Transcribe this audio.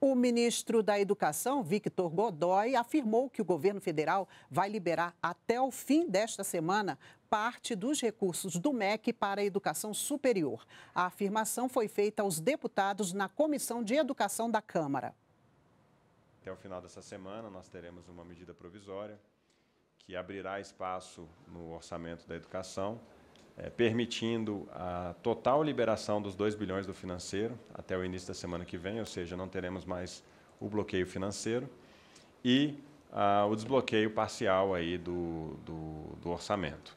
O ministro da Educação, Victor Godoy, afirmou que o governo federal vai liberar até o fim desta semana parte dos recursos do MEC para a educação superior. A afirmação foi feita aos deputados na Comissão de Educação da Câmara. Até o final dessa semana, nós teremos uma medida provisória que abrirá espaço no orçamento da educação é, permitindo a total liberação dos 2 bilhões do financeiro até o início da semana que vem, ou seja, não teremos mais o bloqueio financeiro, e ah, o desbloqueio parcial aí do, do, do orçamento.